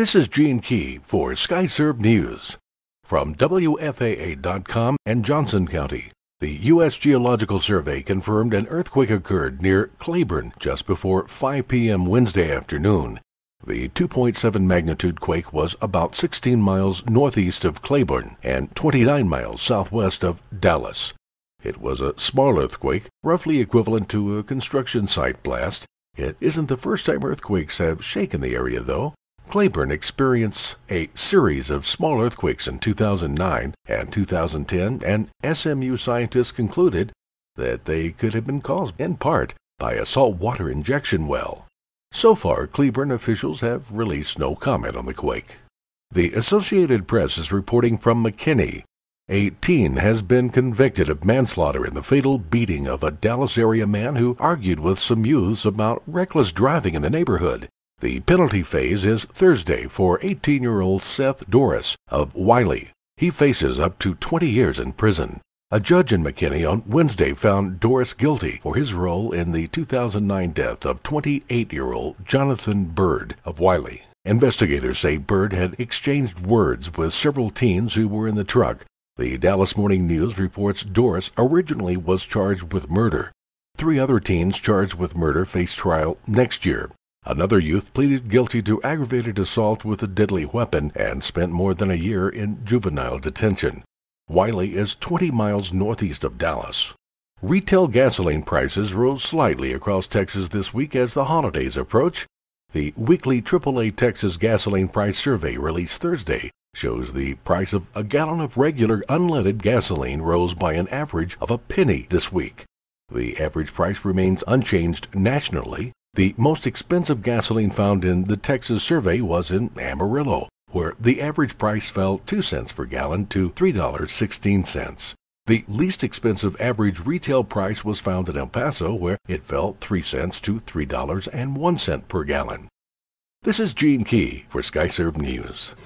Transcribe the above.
This is Gene Key for SkyServe News. From WFAA.com and Johnson County, the U.S. Geological Survey confirmed an earthquake occurred near Claiborne just before 5 p.m. Wednesday afternoon. The 2.7 magnitude quake was about 16 miles northeast of Claiborne and 29 miles southwest of Dallas. It was a small earthquake, roughly equivalent to a construction site blast. It isn't the first time earthquakes have shaken the area, though. Claiborne experienced a series of small earthquakes in 2009 and 2010, and SMU scientists concluded that they could have been caused in part by a saltwater injection well. So far, Cleburne officials have released no comment on the quake. The Associated Press is reporting from McKinney. A teen has been convicted of manslaughter in the fatal beating of a Dallas area man who argued with some youths about reckless driving in the neighborhood. The penalty phase is Thursday for 18-year-old Seth Doris of Wiley. He faces up to 20 years in prison. A judge in McKinney on Wednesday found Doris guilty for his role in the 2009 death of 28-year-old Jonathan Bird of Wiley. Investigators say Bird had exchanged words with several teens who were in the truck. The Dallas Morning News reports Doris originally was charged with murder. Three other teens charged with murder face trial next year. Another youth pleaded guilty to aggravated assault with a deadly weapon and spent more than a year in juvenile detention. Wiley is 20 miles northeast of Dallas. Retail gasoline prices rose slightly across Texas this week as the holidays approach. The weekly AAA Texas Gasoline Price Survey released Thursday shows the price of a gallon of regular unleaded gasoline rose by an average of a penny this week. The average price remains unchanged nationally the most expensive gasoline found in the Texas survey was in Amarillo, where the average price fell 2 cents per gallon to $3.16. The least expensive average retail price was found in El Paso, where it fell 3 cents to $3.01 per gallon. This is Gene Key for SkyServe News.